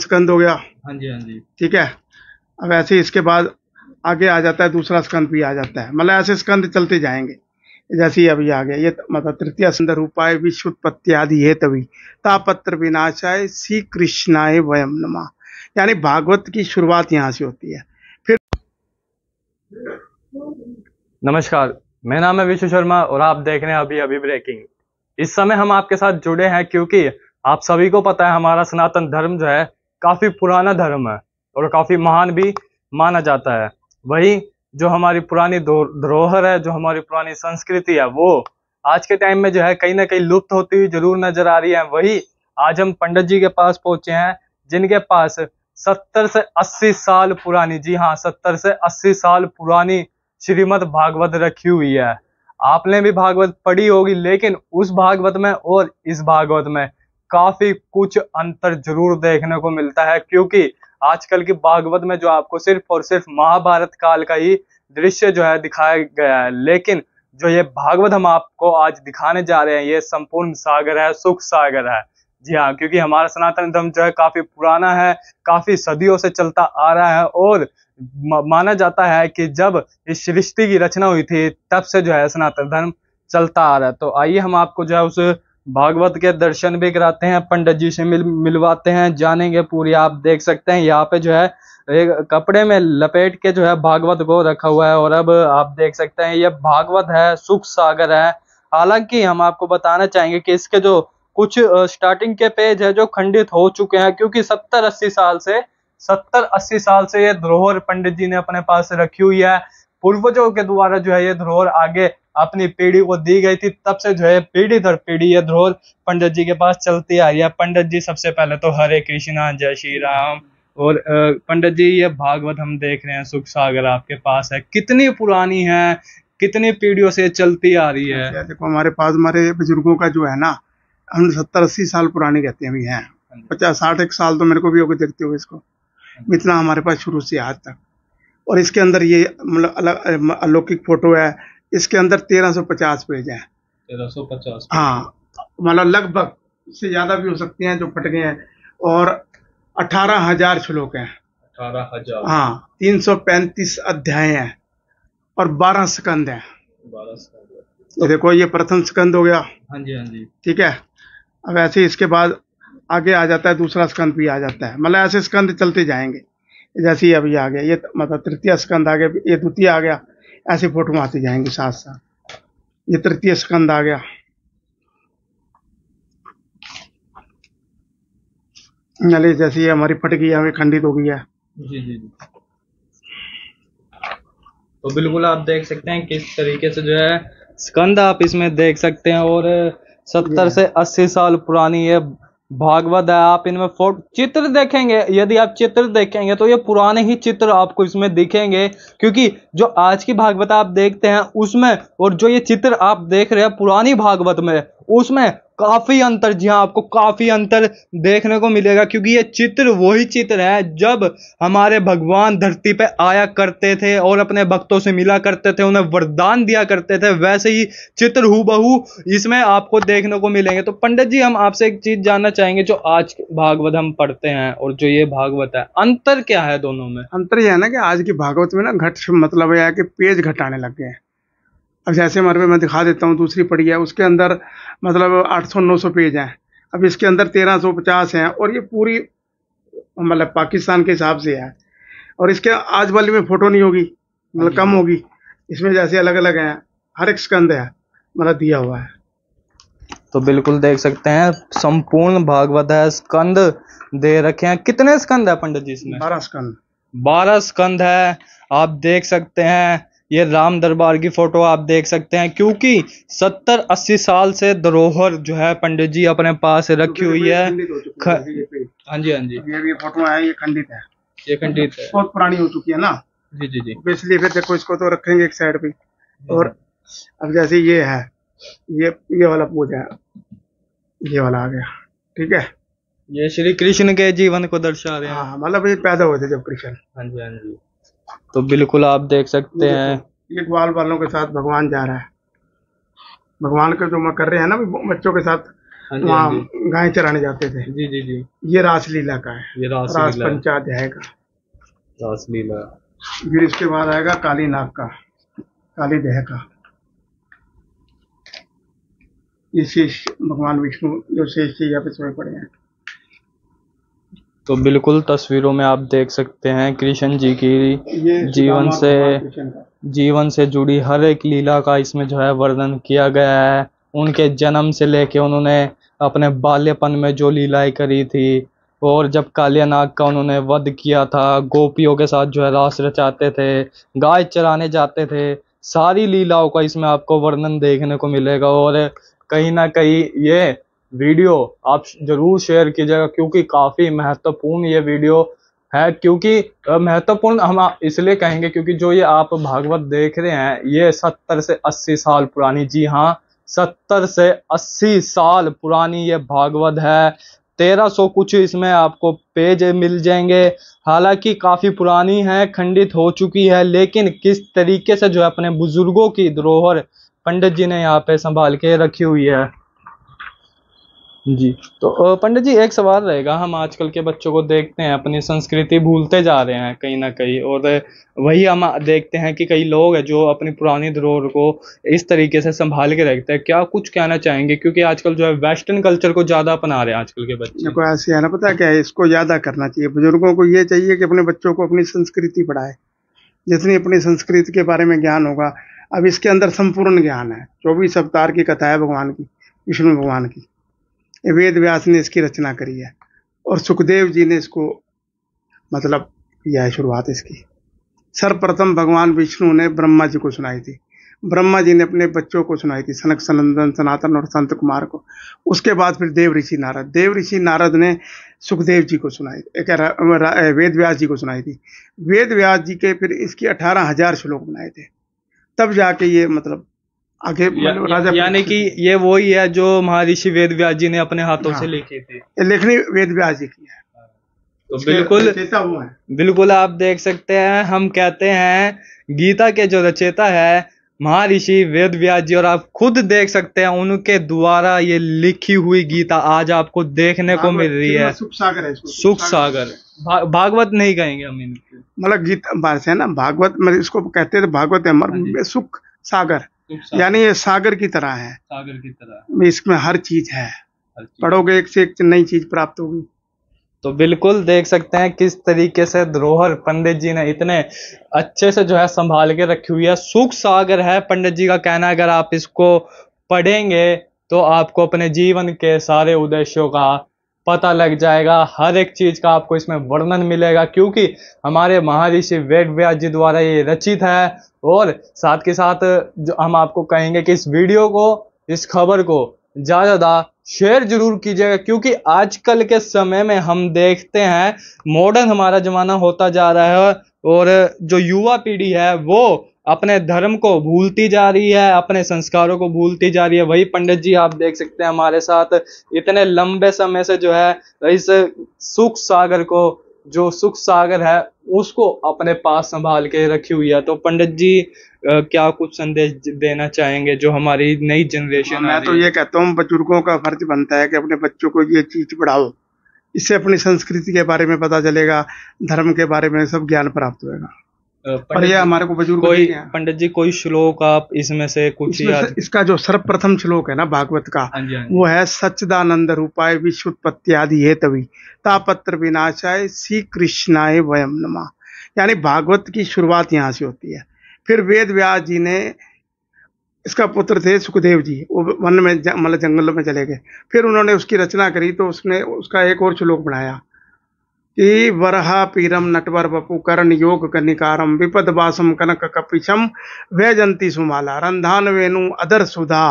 स्कंद हो गया हाँ जी हाँ जी ठीक है अब ऐसे इसके बाद आगे आ जाता है दूसरा स्कंद भी आ जाता है मतलब ऐसे स्कंद चलते जाएंगे जैसे ही अभी आ गया ये तो मतलब तृतीय सुंदर उपाय विश्वोत्पत्ति आदि है तभी तापत्र विनाशाय श्री कृष्णाय वयम नमा यानी भागवत की शुरुआत यहाँ से होती है फिर नमस्कार मेरा नाम है विश्व शर्मा और आप देख रहे हैं अभी अभी ब्रेकिंग इस समय हम आपके साथ जुड़े हैं क्योंकि आप सभी को पता है हमारा सनातन धर्म जो है काफ़ी पुराना धर्म है और काफ़ी महान भी माना जाता है वही जो हमारी पुरानी धरोहर है जो हमारी पुरानी संस्कृति है वो आज के टाइम में जो है कहीं ना कहीं लुप्त होती हुई जरूर नजर आ रही है वही आज हम पंडित जी के पास पहुंचे हैं जिनके पास सत्तर से अस्सी साल पुरानी जी हाँ सत्तर से अस्सी साल पुरानी श्रीमद भागवत रखी हुई है आपने भी भागवत पढ़ी होगी लेकिन उस भागवत में और इस भागवत में काफी कुछ अंतर जरूर देखने को मिलता है क्योंकि आजकल की भागवत में जो आपको सिर्फ और सिर्फ महाभारत काल का ही दृश्य जो है दिखाया गया है लेकिन जो ये भागवत हम आपको आज दिखाने जा रहे हैं ये संपूर्ण सागर है सुख सागर है जी हाँ क्योंकि हमारा सनातन धर्म जो है काफी पुराना है काफी सदियों से चलता आ रहा है और माना जाता है कि जब इस सृष्टि की रचना हुई थी तब से जो है सनातन धर्म चलता आ रहा है तो आइए हम आपको जो है उस भागवत के दर्शन भी कराते हैं पंडित जी से मिल मिलवाते हैं जानेंगे पूरी आप देख सकते हैं यहाँ पे जो है एक कपड़े में लपेट के जो है भागवत को रखा हुआ है और अब आप देख सकते हैं ये भागवत है सुख सागर है हालांकि हम आपको बताना चाहेंगे कि इसके जो कुछ स्टार्टिंग के पेज है जो खंडित हो चुके हैं क्योंकि सत्तर अस्सी साल से सत्तर अस्सी साल से ये धरोहर पंडित जी ने अपने पास रखी हुई है पूर्वजों के द्वारा जो है ये धरोहर आगे अपनी पीढ़ी को दी गई थी तब से जो है पीढ़ी दर पीढ़ी ये ध्रोल पंडित जी के पास चलती आ रही है पंडित जी सबसे पहले तो हरे कृष्णा जय श्री राम और पंडित जी ये भागवत हम देख रहे हैं सुख सागर आपके पास है कितनी पुरानी है कितनी पीढ़ियों से चलती आ रही है देखो हमारे पास हमारे बुजुर्गों का जो है ना हम सत्तर अस्सी साल पुरानी कहते भी हैं पचास साठ एक साल तो मेरे को भी होकर देखते हो इसको इतना हमारे पास शुरू से आज तक और इसके अंदर ये मतलब अलग अलौकिक फोटो है इसके अंदर तेरह सौ पचास पेज हैं तेरह सौ पचास हाँ मतलब लगभग इससे ज़्यादा भी हो सकते हैं जो फट गए हैं और अठारह हजार श्लोक हैं अठारह हजार हाँ तीन सौ पैंतीस अध्याय हैं और बारह स्कंद हैं तो देखो ये प्रथम स्कंद हो गया हाँ जी हाँ जी ठीक है अब ऐसे इसके बाद आगे आ जाता है दूसरा स्कंद भी आ जाता है मतलब ऐसे स्कंद चलते जाएंगे जैसे ही अभी आ गया ये तो मतलब तृतीय स्कंद आ गया ये द्वितीय आ गया ऐसे फोटो आते जाएंगे साथ साथ ये तृतीय स्कंद आ गया नले जैसी है हमारी फट गई हमें खंडित हो गई है जी जी जी तो बिल्कुल आप देख सकते हैं किस तरीके से जो है स्कंद आप इसमें देख सकते हैं और सत्तर से अस्सी साल पुरानी ये भागवत है आप इनमें फोटो चित्र देखेंगे यदि आप चित्र देखेंगे तो ये पुराने ही चित्र आपको इसमें दिखेंगे क्योंकि जो आज की भागवत आप देखते हैं उसमें और जो ये चित्र आप देख रहे हैं पुरानी भागवत में उसमें काफ़ी अंतर जी हाँ आपको काफ़ी अंतर देखने को मिलेगा क्योंकि ये चित्र वही चित्र है जब हमारे भगवान धरती पे आया करते थे और अपने भक्तों से मिला करते थे उन्हें वरदान दिया करते थे वैसे ही चित्र हु इसमें आपको देखने को मिलेंगे तो पंडित जी हम आपसे एक चीज़ जानना चाहेंगे जो आज भागवत हम पढ़ते हैं और जो ये भागवत है अंतर क्या है दोनों में अंतर यह है ना कि आज की भागवत में ना घट मतलब यह है कि पेज घटाने लग गए हैं अब जैसे हमारे मैं दिखा देता हूँ दूसरी पड़ी है उसके अंदर मतलब 800-900 पेज हैं अब इसके अंदर 1350 हैं और ये पूरी मतलब पाकिस्तान के हिसाब से है और इसके आज वाली में फ़ोटो नहीं होगी मतलब हाँ कम होगी इसमें जैसे अलग अलग हैं हर एक स्कंद है मतलब दिया हुआ है तो बिल्कुल देख सकते हैं संपूर्ण भागवत है स्कंद दे रखे हैं कितने स्कंद है पंडित जी इसमें बारह स्कंद बारह स्कंद है आप देख सकते हैं ये राम दरबार की फ़ोटो आप देख सकते हैं क्योंकि सत्तर अस्सी साल से धरोहर जो है पंडित जी अपने पास रखी हुई है हाँ जी हाँ जी ये फोटो है ये खंडित है ये खंडित है बहुत पुरानी हो चुकी है ना जी जी जी इसलिए फिर देखो इसको तो रखेंगे एक साइड पे और अब जैसे ये है ये ये वाला पूजा है ये वाला आ गया ठीक है ये श्री कृष्ण के जीवन को दर्शा रहे हैं हाँ मतलब ये पैदा हुए थे जब कृष्ण हाँ जी हाँ जी तो बिल्कुल आप देख सकते हैं ये ग्वाल वालों के साथ भगवान जा रहा है भगवान का जो कर रहे हैं ना बच्चों के साथ हाँ वहाँ हाँ गाय चराने जाते थे जी जी जी ये रासलीला का है ये रास, रास पंचायत आएगा रासलीला फिर इसके बाद आएगा काली नाग का काली देह का ये शेष भगवान विष्णु जो शेष यहाँ पे समय पड़े हैं तो बिल्कुल तस्वीरों में आप देख सकते हैं कृष्ण जी की जीवन से जीवन से जुड़ी हर एक लीला का इसमें जो है वर्णन किया गया है उनके जन्म से लेके उन्होंने अपने बाल्यपन में जो लीलाएं करी थी और जब कालियानाग का उन्होंने वध किया था गोपियों के साथ जो है रास रचाते थे गाय चराने जाते थे सारी लीलाओं का इसमें आपको वर्णन देखने को मिलेगा और कहीं ना कहीं ये वीडियो आप जरूर शेयर कीजिएगा क्योंकि काफ़ी महत्वपूर्ण ये वीडियो है क्योंकि महत्वपूर्ण हम इसलिए कहेंगे क्योंकि जो ये आप भागवत देख रहे हैं ये सत्तर से अस्सी साल पुरानी जी हाँ सत्तर से अस्सी साल पुरानी ये भागवत है तेरह सौ कुछ इसमें आपको पेज मिल जाएंगे हालांकि काफ़ी पुरानी है खंडित हो चुकी है लेकिन किस तरीके से जो है अपने बुजुर्गों की धरोहर पंडित जी ने यहाँ पे संभाल के रखी हुई है जी तो पंडित जी एक सवाल रहेगा हम आजकल के बच्चों को देखते हैं अपनी संस्कृति भूलते जा रहे हैं कहीं ना कहीं और वही हम देखते हैं कि कई लोग हैं जो अपनी पुरानी धरोहर को इस तरीके से संभाल के रखते हैं क्या कुछ कहना चाहेंगे क्योंकि आजकल जो है वेस्टर्न कल्चर को ज़्यादा अपना रहे हैं आजकल के बच्चे देखो ऐसे है ना पता क्या है इसको ज़्यादा करना चाहिए बुजुर्गों को ये चाहिए कि अपने बच्चों को अपनी संस्कृति पढ़ाए जितनी अपनी संस्कृति के बारे में ज्ञान होगा अब इसके अंदर संपूर्ण ज्ञान है चौबीस अवतार की कथा है भगवान की विष्णु भगवान की वेद व्यास ने इसकी रचना करी है और सुखदेव जी ने इसको मतलब किया है शुरुआत इसकी सर्वप्रथम भगवान विष्णु ने ब्रह्मा जी को सुनाई थी ब्रह्मा जी ने अपने बच्चों को सुनाई थी सनक सनंदन सनातन और संत कुमार को उसके बाद फिर देव ऋषि नारद देव ऋषि नारद ने सुखदेव जी को सुनाई वेद व्यास जी को सुनाई थी वेद व्यास जी के फिर इसकी अठारह हजार श्लोक बनाए थे तब जाके ये मतलब आगे या, मतलब राजा यानी कि ये वही है जो महर्षि वेद व्यास जी ने अपने हाथों से हाँ। लिखी थी लेखनी वेद व्यास जी की है तो बिल्कुल बिल्कुल आप देख सकते हैं हम कहते हैं गीता के जो रचेता है महर्षि वेद व्यास जी और आप खुद देख सकते हैं उनके द्वारा ये लिखी हुई गीता आज आपको देखने को मिल रही है सुख सागर है सुख सागर भागवत नहीं कहेंगे हम इनके मतलब गीता है ना भागवत मतलब इसको कहते थे तो भागवत है हाँ सुख सागर यानी ये सागर की तरह है सागर की तरह इसमें हर चीज है पढ़ोगे एक से एक नई चीज प्राप्त होगी तो बिल्कुल देख सकते हैं किस तरीके से धरोहर पंडित जी ने इतने अच्छे से जो है संभाल के रखी हुई है सुख सागर है पंडित जी का कहना अगर आप इसको पढ़ेंगे तो आपको अपने जीवन के सारे उद्देश्यों का पता लग जाएगा हर एक चीज़ का आपको इसमें वर्णन मिलेगा क्योंकि हमारे महर्षि वेद व्यास जी द्वारा ये रचित है और साथ के साथ जो हम आपको कहेंगे कि इस वीडियो को इस खबर को ज़्यादा ज़्यादा शेयर जरूर कीजिएगा क्योंकि आजकल के समय में हम देखते हैं मॉडर्न हमारा ज़माना होता जा रहा है और जो युवा पीढ़ी है वो अपने धर्म को भूलती जा रही है अपने संस्कारों को भूलती जा रही है वही पंडित जी आप देख सकते हैं हमारे साथ इतने लंबे समय से जो है इस सुख सागर को जो सुख सागर है उसको अपने पास संभाल के रखी हुई है तो पंडित जी आ, क्या कुछ संदेश देना चाहेंगे जो हमारी नई जनरेशन मैं तो ये कहता हूँ बुजुर्गों का फर्ज बनता है कि अपने बच्चों को ये चीज पढ़ाओ इससे अपनी संस्कृति के बारे में पता चलेगा धर्म के बारे में सब ज्ञान प्राप्त होगा पर हमारे को बुजुर्ग कोई पंडित जी कोई श्लोक आप इसमें से कुछ इसमें याद इसका जो सर्वप्रथम श्लोक है ना भागवत का हाँ हाँ वो है सच्चिदानंद रूपाय विश्वोत्पत्ति आदि है तभी तापत्र विनाशाय श्री कृष्णाय वयम नमा यानी भागवत की शुरुआत यहाँ से होती है फिर वेद व्यास जी ने इसका पुत्र थे सुखदेव जी वो वन में मतलब जंगलों में चले गए फिर उन्होंने उसकी रचना करी तो उसने उसका एक और श्लोक बनाया वरहा पीरम नटवर నటవర करण योग कनिकारम विपद విపదవాసం कनक कपिशम वैजंती सुमाला रंधान वेणु अदर सुधा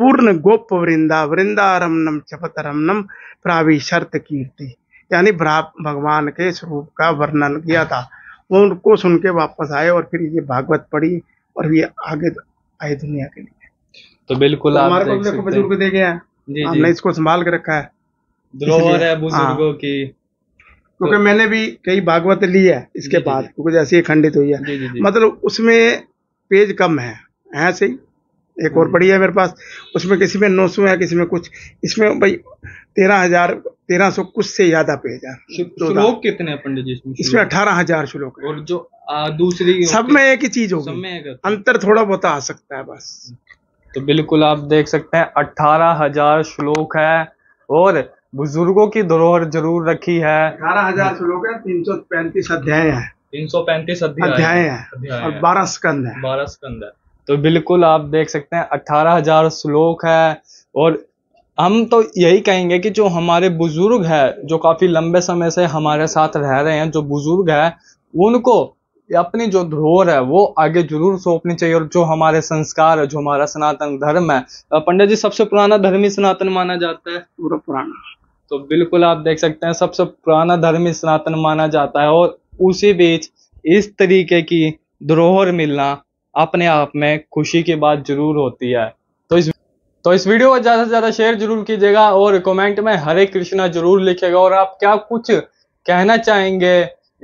पूर्ण गोप वृंदा वृंदा रमनम वृंदारमनम रमनम प्रावी शर्त कीर्ति यानी भ्रा भगवान के स्वरूप का वर्णन किया था वो उनको सुन के वापस आए और फिर ये भागवत पढ़ी और ये आगे आए दुनिया के लिए तो बिल्कुल तो हमारे बुजुर्ग दे गया हमने इसको संभाल के रखा है बुजुर्गों हाँ। की क्योंकि तो- मैंने भी कई भागवत ली है इसके बाद क्योंकि जैसे ही खंडित हुई है मतलब उसमें पेज कम है है सही एक और हम्म। पड़ी है मेरे पास उसमें किसी में नौ सौ है किसी में कुछ इसमें भाई तेरह हजार तेरह सौ कुछ से ज्यादा पेज है श्लोक तो कितने पंडित जी इसमें अठारह हजार श्लोक है और जो दूसरी सब में एक ही चीज होगी अंतर थोड़ा बहुत आ सकता है बस तो बिल्कुल आप देख सकते हैं अठारह हजार श्लोक है और बुजुर्गों की धरोहर जरूर रखी है अठारह हजार श्लोक है तीन सौ पैंतीस अध्याय है तीन सौ पैंतीस अध्याय है और बारह स्कंद है बारह स्कंद है तो बिल्कुल आप देख सकते हैं अठारह हजार श्लोक है और हम तो यही कहेंगे कि जो हमारे बुजुर्ग है जो काफी लंबे समय से हमारे साथ रह रहे हैं जो बुजुर्ग है उनको अपनी जो धरोहर है वो आगे जरूर सौंपनी चाहिए और जो हमारे संस्कार है जो हमारा सनातन धर्म है पंडित जी सबसे पुराना धर्म ही सनातन माना जाता है पूरा पुराना तो बिल्कुल आप देख सकते हैं सबसे पुराना धर्म ही सनातन माना जाता है और उसी बीच इस तरीके की धरोहर मिलना अपने आप में खुशी की बात जरूर होती है तो इस तो इस वीडियो को ज़्यादा से ज़्यादा शेयर जरूर कीजिएगा और कमेंट में हरे कृष्णा जरूर लिखेगा और आप क्या कुछ कहना चाहेंगे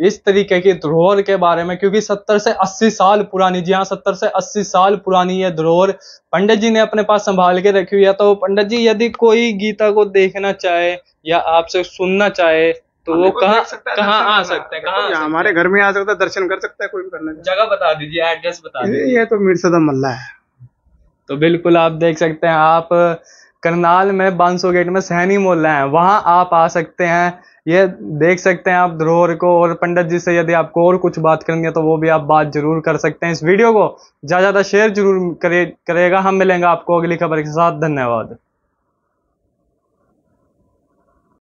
इस तरीके की धरोहर के बारे में क्योंकि 70 से 80 साल पुरानी जी हाँ सत्तर से 80 साल पुरानी है धरोहर पंडित जी ने अपने पास संभाल के रखी हुई है तो पंडित जी यदि कोई गीता को देखना चाहे या आपसे सुनना चाहे तो वो कहाँ कहाँ आ सकते हैं कहाँ हमारे घर में आ सकता है दर्शन कर सकता है कोई भी करना जगह बता दीजिए एड्रेस बता दीजिए ये तो मिर्सदा मल्ला है तो बिल्कुल आप देख सकते हैं आप करनाल में बांसो गेट में सहनी मोहल्ला है वहाँ आप आ सकते हैं ये देख सकते हैं आप ध्रोहर को और पंडित जी से यदि आपको और कुछ बात करनी है तो वो भी आप बात जरूर कर सकते हैं इस वीडियो को ज़्यादा ज़्यादा शेयर जरूर करे, करेगा हम मिलेंगे आपको अगली खबर के साथ धन्यवाद